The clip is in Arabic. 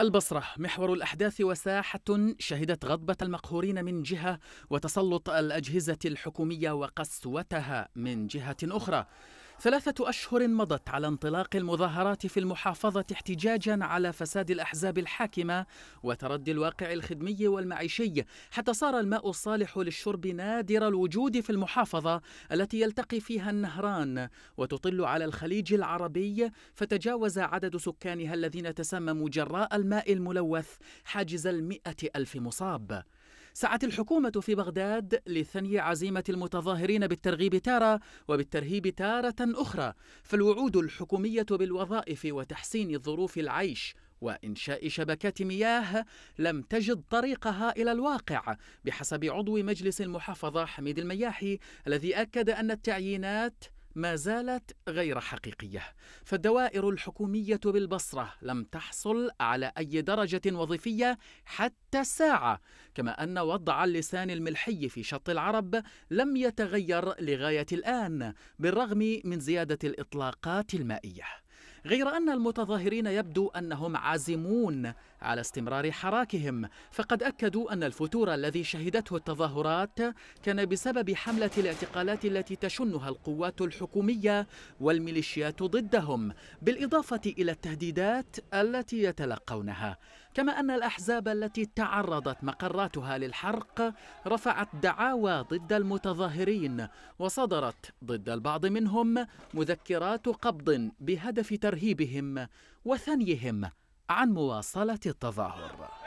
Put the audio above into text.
البصرة محور الأحداث وساحة شهدت غضبة المقهورين من جهة وتسلط الأجهزة الحكومية وقسوتها من جهة أخرى ثلاثة أشهر مضت على انطلاق المظاهرات في المحافظة احتجاجا على فساد الأحزاب الحاكمة وتردي الواقع الخدمي والمعيشي حتى صار الماء الصالح للشرب نادر الوجود في المحافظة التي يلتقي فيها النهران وتطل على الخليج العربي فتجاوز عدد سكانها الذين تسمموا جراء الماء الملوث حاجز المئة ألف مصاب سعت الحكومة في بغداد لثني عزيمة المتظاهرين بالترغيب تارة وبالترهيب تارة أخرى فالوعود الحكومية بالوظائف وتحسين ظروف العيش وإنشاء شبكات مياه لم تجد طريقها إلى الواقع بحسب عضو مجلس المحافظة حميد المياحي الذي أكد أن التعيينات ما زالت غير حقيقية فالدوائر الحكومية بالبصرة لم تحصل على أي درجة وظيفية حتى الساعة كما أن وضع اللسان الملحي في شط العرب لم يتغير لغاية الآن بالرغم من زيادة الإطلاقات المائية غير أن المتظاهرين يبدو أنهم عازمون على استمرار حراكهم فقد أكدوا أن الفتور الذي شهدته التظاهرات كان بسبب حملة الاعتقالات التي تشنها القوات الحكومية والميليشيات ضدهم بالإضافة إلى التهديدات التي يتلقونها كما أن الأحزاب التي تعرضت مقراتها للحرق رفعت دعاوى ضد المتظاهرين وصدرت ضد البعض منهم مذكرات قبض بهدف ترهيبهم وثنيهم عن مواصلة التظاهر